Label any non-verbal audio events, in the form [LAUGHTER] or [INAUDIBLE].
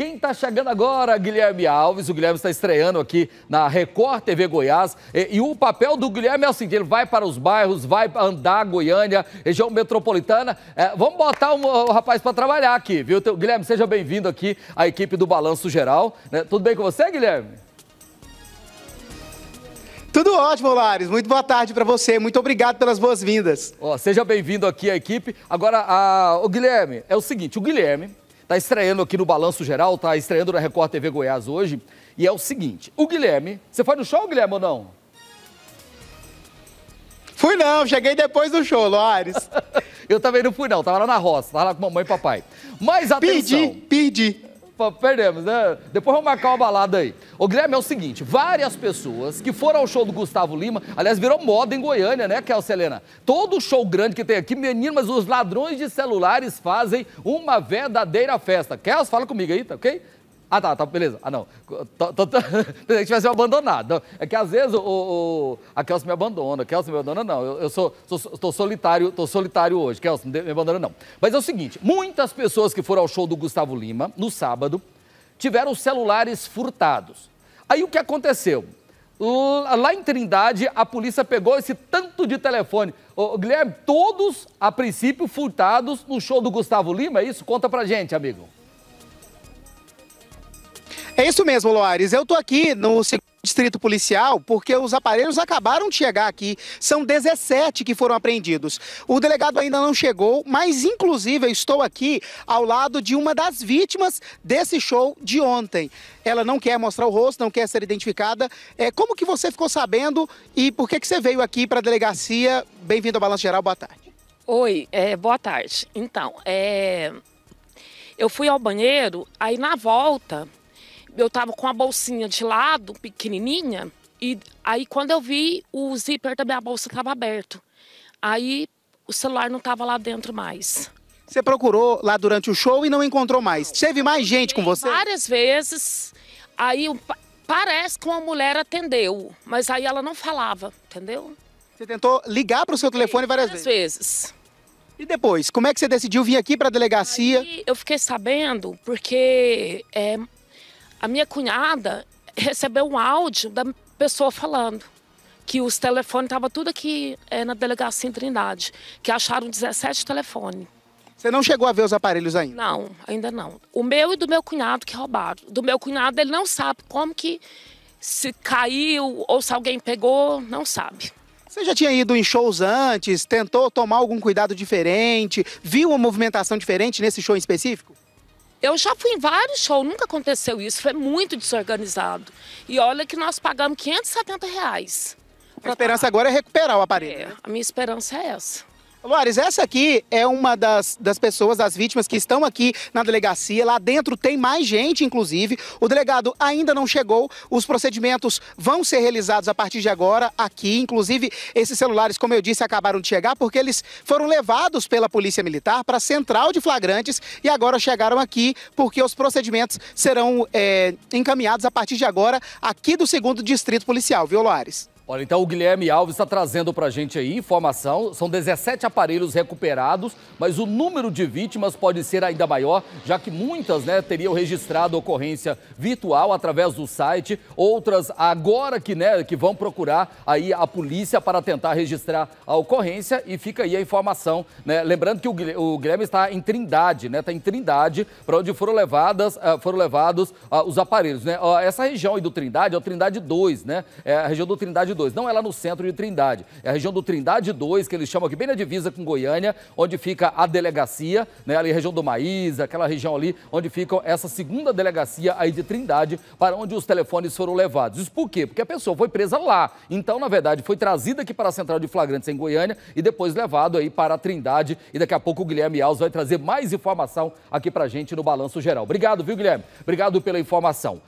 Quem está chegando agora, Guilherme Alves, o Guilherme está estreando aqui na Record TV Goiás. E, e, o papel do Guilherme é o seguinte: ele vai para os bairros, vai andar Goiânia, região metropolitana. É, vamos botar o rapaz para trabalhar aqui, viu? Então, Guilherme, seja bem-vindo aqui à equipe do Balanço Geral. Né? Tudo bem com você, Guilherme? Tudo ótimo, Lares. Muito boa tarde para você. Muito obrigado pelas boas-vindas. Oh, seja bem-vindo aqui à equipe. Agora, a... o Guilherme, é o seguinte: o Guilherme está estreando aqui no Balanço Geral, está estreando na Record TV Goiás hoje. E é o seguinte: o Guilherme, você foi no show, Guilherme, ou não? Fui não, cheguei depois do show, Loares. [LAUGHS] eu também não fui não, tava lá na roça, tava lá com mamãe e papai. Mas atenção... Pedi, pedi perdemos, né? Depois vamos marcar uma balada aí. Ô, Guilherme, é o seguinte: várias pessoas que foram ao show do Gustavo Lima, aliás, virou moda em Goiânia, né, Kelce Helena? Todo show grande que tem aqui, menino, mas os ladrões de celulares fazem uma verdadeira festa. Kelce, fala comigo aí, tá ok? Ah, tá, tá, beleza. Ah, não. Tô, tô, tô... [LAUGHS] Pensei que tivesse me abandonado. É que às vezes o, o, a Kelson me abandona. A me abandona, não. Eu, estou sou, sou, tô solitário, tô solitário hoje. Kelson, não me abandona, não. Mas é o seguinte: muitas pessoas que foram ao show do Gustavo Lima no sábado tiveram celulares furtados. Aí o que aconteceu? Lá em Trindade, a polícia pegou esse tanto de telefone. Ô, Guilherme, todos, a princípio, furtados no show do Gustavo Lima, é isso? Conta pra gente, amigo. É isso mesmo, Loares. Eu tô aqui no Distrito Policial, porque os aparelhos acabaram de chegar aqui. São 17 que foram apreendidos. O delegado ainda não chegou, mas inclusive eu estou aqui ao lado de uma das vítimas desse show de ontem. Ela não quer mostrar o rosto, não quer ser identificada. É, como que você ficou sabendo e por que, que você veio aqui para a delegacia? Bem-vindo ao Balanço Geral, boa tarde. Oi, é, boa tarde. Então, é... eu fui ao banheiro, aí na volta eu tava com a bolsinha de lado, pequenininha, e aí quando eu vi, o zíper da minha bolsa estava aberto. Aí o celular não estava lá dentro mais. Você procurou lá durante o show e não encontrou mais. Teve mais gente com você? Várias vezes. Aí parece que uma mulher atendeu, mas aí ela não falava, entendeu? Você tentou ligar para o seu telefone várias, várias vezes. vezes. E depois, como é que você decidiu vir aqui para a delegacia? Aí eu fiquei sabendo porque é, a minha cunhada recebeu um áudio da pessoa falando que os telefones estavam tudo aqui é, na delegacia em Trindade, que acharam 17 telefones. Você não chegou a ver os aparelhos ainda? Não, ainda não. O meu e do meu cunhado que roubaram. Do meu cunhado, ele não sabe como que se caiu ou se alguém pegou, não sabe. Você já tinha ido em shows antes? Tentou tomar algum cuidado diferente? Viu uma movimentação diferente nesse show em específico? Eu já fui em vários shows, nunca aconteceu isso, foi muito desorganizado. E olha que nós pagamos 570 reais. A esperança agora é recuperar o aparelho. É, né? A minha esperança é essa. Luares, essa aqui é uma das, das pessoas, das vítimas que estão aqui na delegacia. Lá dentro tem mais gente, inclusive. O delegado ainda não chegou. Os procedimentos vão ser realizados a partir de agora aqui. Inclusive, esses celulares, como eu disse, acabaram de chegar porque eles foram levados pela Polícia Militar para a central de flagrantes e agora chegaram aqui porque os procedimentos serão é, encaminhados a partir de agora aqui do segundo distrito policial, viu, Luares? Olha, então o Guilherme Alves está trazendo para a gente aí informação. São 17 aparelhos recuperados, mas o número de vítimas pode ser ainda maior, já que muitas né, teriam registrado ocorrência virtual através do site, outras agora que, né, que vão procurar aí a polícia para tentar registrar a ocorrência e fica aí a informação. Né? Lembrando que o Guilherme está em Trindade, né? Está em Trindade, para onde foram levadas, ah, foram levados ah, os aparelhos. Né? Essa região aí do Trindade é o Trindade 2, né? É a região do Trindade 2. 2, não é lá no centro de Trindade. É a região do Trindade 2, que eles chamam aqui bem na divisa com Goiânia, onde fica a delegacia, né, ali a região do Maís, aquela região ali onde fica essa segunda delegacia aí de Trindade, para onde os telefones foram levados. Isso por quê? Porque a pessoa foi presa lá. Então, na verdade, foi trazida aqui para a central de flagrantes em Goiânia e depois levado aí para a Trindade. E daqui a pouco o Guilherme Alves vai trazer mais informação aqui para a gente no Balanço Geral. Obrigado, viu, Guilherme? Obrigado pela informação.